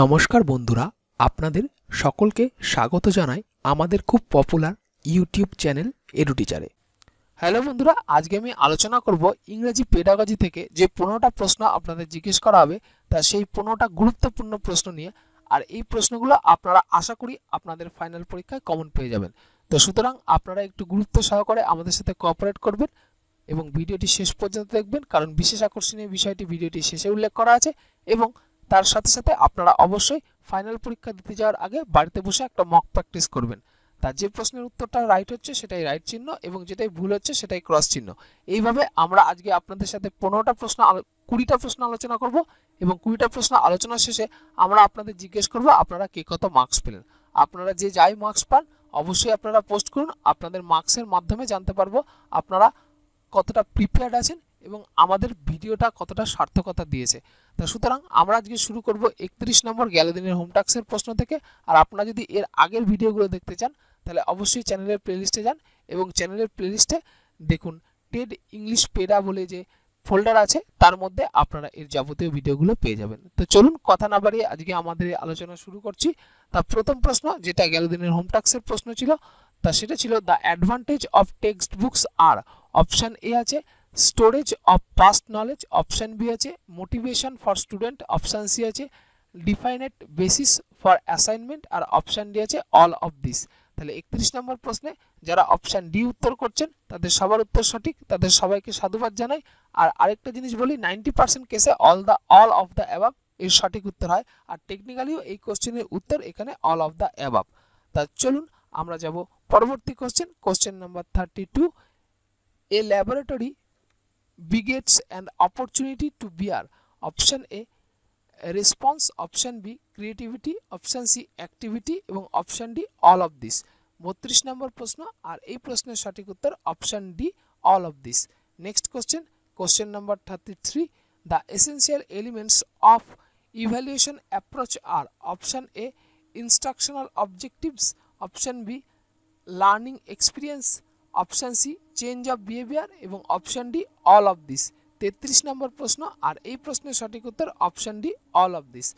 নমস্কার বন্ধুরা আপনাদের সকলকে স্বাগত জানাই আমাদের খুব পপুলার ইউটিউব চ্যানেল এডুটিচারে হ্যালো বন্ধুরা আজকে আমি আলোচনা করব ইংরেজি পেডাগজি থেকে যে পনেরোটা প্রশ্ন আপনাদের জিজ্ঞেস করা হবে তা সেই পনেরোটা গুরুত্বপূর্ণ প্রশ্ন নিয়ে আর এই প্রশ্নগুলো আপনারা আশা করি আপনাদের ফাইনাল পরীক্ষায় কমন পেয়ে যাবেন তো সুতরাং আপনারা একটু গুরুত্ব সহকারে আমাদের সাথে কোঅপারেট করবেন এবং ভিডিওটি শেষ পর্যন্ত দেখবেন কারণ বিশেষ আকর্ষণীয় বিষয়টি ভিডিওটি শেষে উল্লেখ করা আছে এবং তার সাথে সাথে আপনারা অবশ্যই ফাইনাল পরীক্ষা দিতে যাওয়ার আগে বাড়িতে বসে একটা মক প্র্যাকটিস করবেন তার যে প্রশ্নের উত্তরটা রাইট হচ্ছে সেটাই রাইট চিহ্ন এবং যেটাই ভুল হচ্ছে সেটাই ক্রস চিহ্ন এইভাবে আমরা আজকে আপনাদের সাথে পনেরোটা প্রশ্ন কুড়িটা প্রশ্ন আলোচনা করব এবং কুড়িটা প্রশ্ন আলোচনা শেষে আমরা আপনাদের জিজ্ঞেস করব আপনারা কে কত মার্কস পেলেন আপনারা যে যাই মার্কস পান অবশ্যই আপনারা পোস্ট করুন আপনাদের মার্কসের মাধ্যমে জানতে পারবো আপনারা কতটা প্রিপেয়ার্ড আছেন এবং আমাদের ভিডিওটা কতটা সার্থকতা দিয়েছে তা সুতরাং আমরা আজকে শুরু করব একত্রিশ নম্বর গ্যালোদিনের হোম টাক্সের প্রশ্ন থেকে আর আপনারা যদি এর আগের ভিডিওগুলো দেখতে চান তাহলে অবশ্যই চ্যানেলের প্লেলিস্টে যান এবং চ্যানেলের প্লেলিস্টে দেখুন টেড ইংলিশ পেডা বলে যে ফোল্ডার আছে তার মধ্যে আপনারা এর যাবতীয় ভিডিওগুলো পেয়ে যাবেন তো চলুন কথা না বাড়িয়ে আজকে আমাদের আলোচনা শুরু করছি তা প্রথম প্রশ্ন যেটা গেল দিনের হোম টাক্সের প্রশ্ন ছিল তা সেটা ছিল the advantage of text books আর অপশান এ আছে storage of past knowledge option B আছে motivation for student option C আছে ডিফাইনেট বেসিস ফর অ্যাসাইনমেন্ট আর অপশান ডি আছে অল অফ দিস তাহলে একত্রিশ নম্বর প্রশ্নে যারা অপশান ডি উত্তর করছেন তাদের সবার উত্তর সঠিক তাদের সবাইকে সাধুবাদ জানাই আর আরেকটা জিনিস বলি নাইনটি পার্সেন্ট কেসে all the all of the above এর সঠিক উত্তর হয় আর টেকনিক্যালিও এই কোশ্চেনের উত্তর এখানে অল অফ দ্য অ্যাবাব তা চলুন আমরা যাব পরবর্তী question question number thirty two a laboratory begets an opportunity to bear option a response option B creativity option C activity এবং option D all of this বত্রিশ নম্বর প্রশ্ন আর এই প্রশ্নের সঠিক উত্তর option D all of this next question question number thirty three the essential elements of evaluation approach আর option A instructional objectives option B learning experience option C change of behaviour এবং option D all of this তেত্রিশ নম্বর প্রশ্ন আর এই প্রশ্নের সঠিক উত্তর option D all of this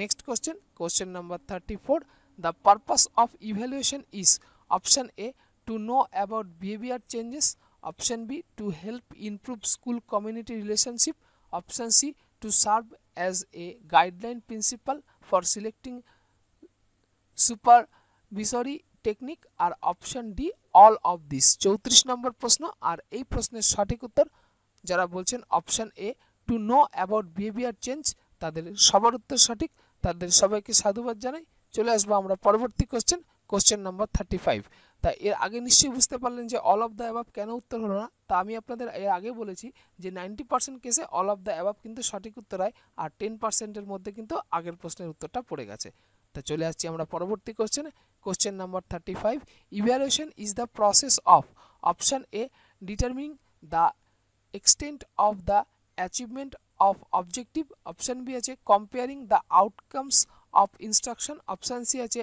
next question question number thirty four the purpose of evaluation is option A to know about behaviour changes option B to help improve school community relationship option C to serve as a guideline principal for selecting supervisory technique আর option D all of this চৌত্রিশ নম্বর প্রশ্ন আর এই প্রশ্নের সঠিক উত্তর যারা বলছেন option A to know about behaviour change তাদের সবার উত্তর সঠিক তাদের সবাইকে সাধুবাদ জানাই চলে আসবো আমরা পরবর্তী question question number thirty five তা এর আগে নিশ্চয়ই বুঝতে পারলেন যে অল অফ দ্য অ্যাবাব কেন উত্তর হলো না তা আমি আপনাদের এর আগে বলেছি যে নাইনটি পার্সেন্ট কেসে অল অফ দ্য অ্যাবাব কিন্তু সঠিক উত্তর হয় আর টেন পার্সেন্টের মধ্যে কিন্তু আগের প্রশ্নের উত্তরটা পড়ে গেছে তা চলে আসছি আমরা পরবর্তী কোশ্চেনে Question number 35. Evaluation is the process of option A. Determining the extent of the achievement of objective. Option B আছে comparing the outcomes of instruction. Option C আছে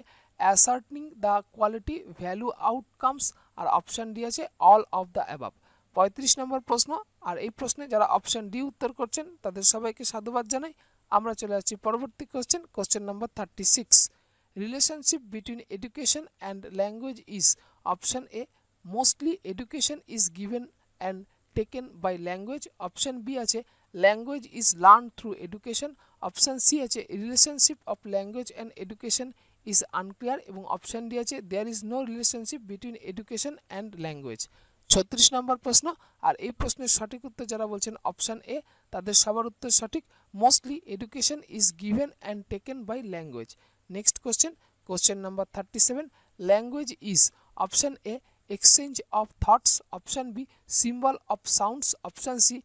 ascertaining the quality value outcomes. আর option D আছে all of the above পঁয়ত্রিশ নম্বর প্রশ্ন আর এই প্রশ্নে যারা অপশন ডি উত্তর করছেন তাদের সবাইকে সাধুবাদ জানাই আমরা চলে আসছি পরবর্তী question question number thirty six relationship between education and language is option a mostly education is given and taken by language option b আছে language is learned through education option c আছে relationship of language and education is unclear এবং option d আছে there is no relationship between education and language 36 নম্বর প্রশ্ন আর এই প্রশ্নের সঠিক উত্তর যারা বলছেন অপশান এ তাদের সবার উত্তর সঠিক mostly education is given and taken by language next question question number thirty seven language is option A exchange of thoughts option B symbol of sounds option C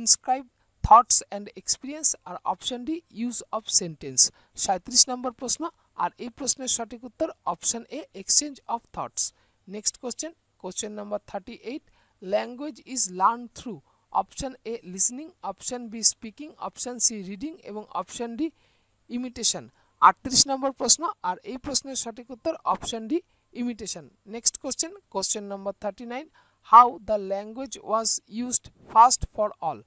inscribe thoughts and experience আর option D use of sentence সাঁত্রিশ নম্বর প্রশ্ন আর এই প্রশ্নের সঠিক উত্তর option A exchange of thoughts next question question number thirty eight language is learn through option A listening option be speaking option C reading এবং অপশান ডি ইমিটেশন 38 नंबर प्रश्न আর এই প্রশ্নের সঠিক উত্তর option D imitation next question question number 39 how the language was used first for all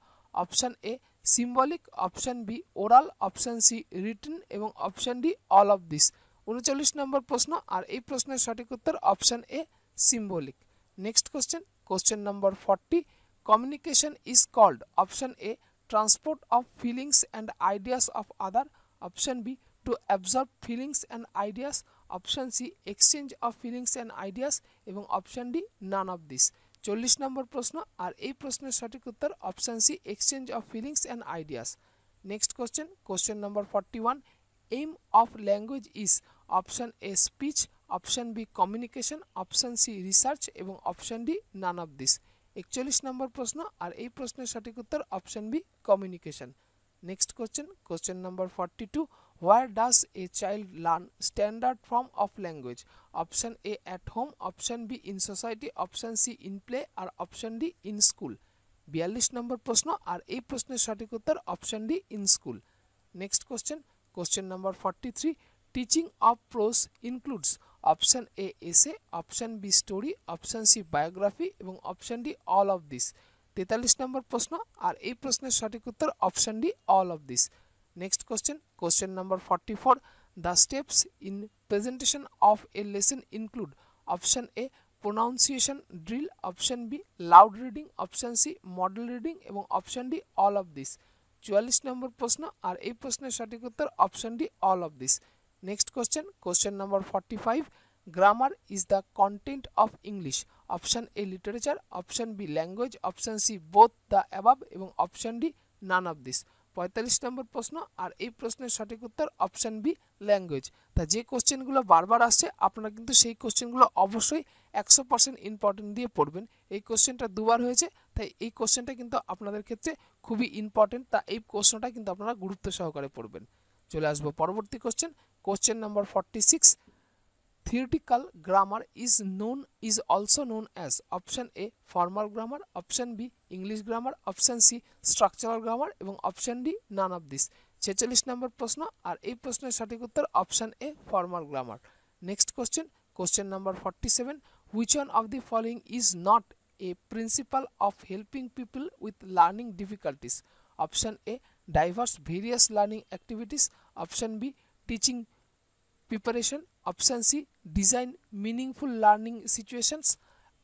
option A symbolic option B oral option C written এবং option D all of this 39 নম্বর প্রশ্ন আর এই প্রশ্নের সঠিক উত্তর option A symbolic next question question number 40 communication is called option A transport of feelings and ideas of other option B to absorb feelings and ideas option C exchange of feelings and ideas এবং option D none of this চল্লিশ নম্বর প্রশ্ন আর এই প্রশ্নের সঠিক উত্তর option C exchange of feelings and ideas next question question number forty one aim of language is option A speech option B communication option C research এবং option D none of this একচল্লিশ নম্বর প্রশ্ন আর এই প্রশ্নের সঠিক উত্তর option B communication next question question number forty two where does a child learn standard form of language option a at home option b in society option c in play আর option d in school বিয়াল্লিশ নম্বর প্রশ্ন আর এই প্রশ্নের সঠিক উত্তর option D in school next question question number forty three teaching of prose includes option A essay option B story option C biography এবং option D all of this তেতাল্লিশ নম্বর প্রশ্ন আর এই প্রশ্নের সঠিক উত্তর option D all of this next question question number forty four the steps in presentation of a lesson include option A pronunciation drill option B loud reading option C model reading এবং option D all of this চুয়াল্লিশ নম্বর প্রশ্ন আর এই প্রশ্নের সঠিক উত্তর option D all of this next question question number forty five grammar is the content of English option A literature option B language option C both the above এবং option D none of this পঁয়তাল্লিশ নম্বর প্রশ্ন আর এই প্রশ্নের সঠিক উত্তর option B language তা যে কোশ্চেনগুলো বারবার আসছে আপনারা কিন্তু সেই কোশ্চেনগুলো অবশ্যই একশো পার্সেন্ট ইম্পর্টেন্ট দিয়ে পড়বেন এই কোশ্চেনটা দুবার হয়েছে তাই এই কোশ্চেনটা কিন্তু আপনাদের ক্ষেত্রে খুবই ইম্পর্টেন্ট তা এই প্রশ্নটা কিন্তু আপনারা গুরুত্ব সহকারে পড়বেন চলে আসবো পরবর্তী question question number forty six theoretical grammar is known is also known as option a formal grammar option b english grammar option c structural grammar এবং option d none of this 46 নম্বর প্রশ্ন আর এই প্রশ্নের সঠিক উত্তর option A formal grammar next question question number 47 which one of the following is not a principle of helping people with learning difficulties option a diverse various learning activities option b teaching preparation option C design meaningful learning situations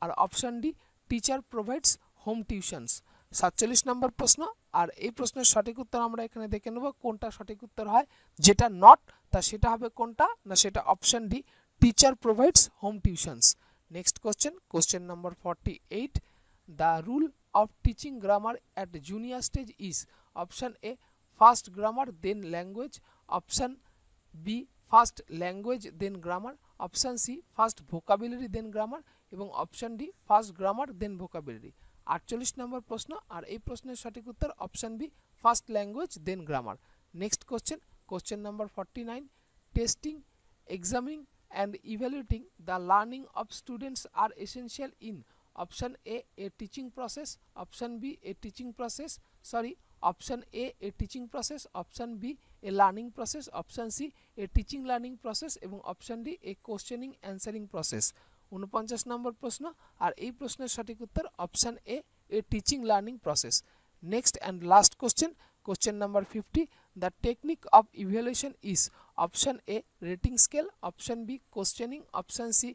আর option D teacher provides home tuitions সাতচল্লিশ নম্বর প্রশ্ন আর এই প্রশ্নের সঠিক উত্তর আমরা এখানে দেখে নেব কোনটা সঠিক উত্তর হয় যেটা নট তা সেটা হবে কোনটা না সেটা option D teacher provides home tuitions next question question number forty eight the rule of teaching grammar at junior stage is option A first grammar then language option B first language then grammar option C first vocabulary then grammar এবং option D first grammar then vocabulary আটচল্লিশ নম্বর প্রশ্ন আর এই প্রশ্নের সঠিক উত্তর option B first language then grammar next question question number forty nine testing examining and evaluating the learning of students are essential in option A a teaching process option B a teaching process sorry option A a teaching process option B a learning process option C a teaching learning process এবং option D a questioning answering process উনপঞ্চাশ নম্বর প্রশ্ন আর এই প্রশ্নের সঠিক উত্তর option A a teaching learning process next and last question question number fifty the technique of evaluation is option A rating scale option B questioning option C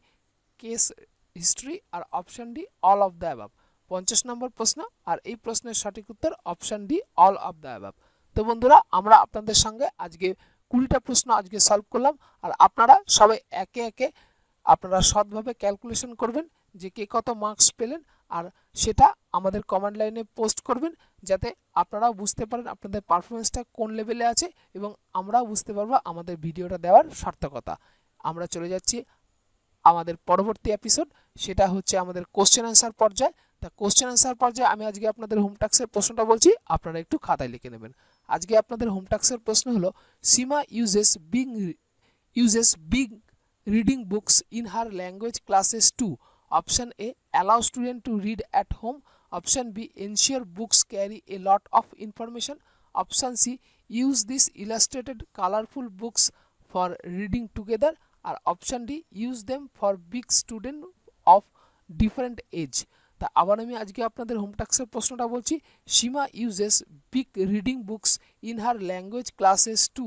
case history আর option D all of the above পঞ্চাশ নম্বর প্রশ্ন আর এই প্রশ্নের সঠিক উত্তর option D all of the above তো বন্ধুরা আমরা আপনাদের সঙ্গে আজকে কুড়িটা প্রশ্ন আজকে সলভ করলাম আর আপনারা সবাই একে একে আপনারা সৎভাবে ক্যালকুলেশন করবেন যে কে কত মার্কস পেলেন আর সেটা আমাদের কমান্ড লাইনে পোস্ট করবেন যাতে আপনারাও বুঝতে পারেন আপনাদের পারফরমেন্সটা কোন লেভেলে আছে এবং আমরাও বুঝতে পারবো আমাদের ভিডিওটা দেওয়ার সার্থকতা আমরা চলে যাচ্ছি আমাদের পরবর্তী এপিসোড সেটা হচ্ছে আমাদের কোশ্চেন অ্যান্সার পর্যায়ে তা কোশ্চেন অ্যান্সার পর্যায়ে আমি আজকে আপনাদের হোমটাক্সের প্রশ্নটা বলছি আপনারা একটু খাতায় লিখে নেবেন আজকে আপনাদের হোমটাক্সের প্রশ্ন হলো Seema uses being uses big reading books in her language classes to option A allow student to read at home option B ensure books carry a lot of information option C use this illustrated colourful books for reading together আর option D use them for big student of different age তা আবার আমি আজকে আপনাদের home টাক্সের প্রশ্নটা বলছি Seema uses big reading books in her language classes to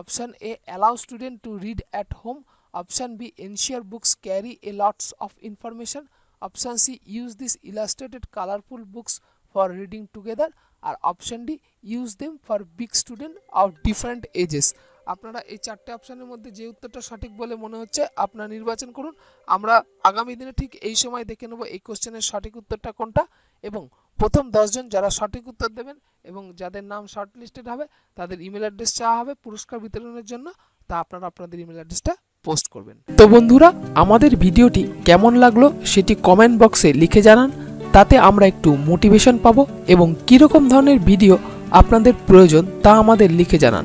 option A allow student to read at home option B ensure books carry a lots of information option C use this illustrated colourful books for reading together আর option D use them for big student of different ages আপনারা এই চারটে অপশানের মধ্যে যে উত্তরটা সঠিক বলে মনে হচ্ছে আপনারা নির্বাচন করুন আমরা আগামী দিনে ঠিক এই সময় দেখে নেব এই কোশ্চেনের সঠিক উত্তরটা কোনটা এবং প্রথম দশজন যারা সঠিক উত্তর দেবেন এবং যাদের নাম শর্ট লিস্টেড হবে তাদের ইমেল অ্যাড্রেস চাওয়া হবে পুরস্কার বিতরণের জন্য তা আপনারা আপনাদের ইমেল অ্যাড্রেসটা পোস্ট করবেন তো বন্ধুরা আমাদের ভিডিওটি কেমন লাগলো সেটি কমেন্ট বক্সে লিখে জানান তাতে আমরা একটু মোটিভেশন পাবো এবং কীরকম ধরনের ভিডিও আপনাদের প্রয়োজন তা আমাদের লিখে জানান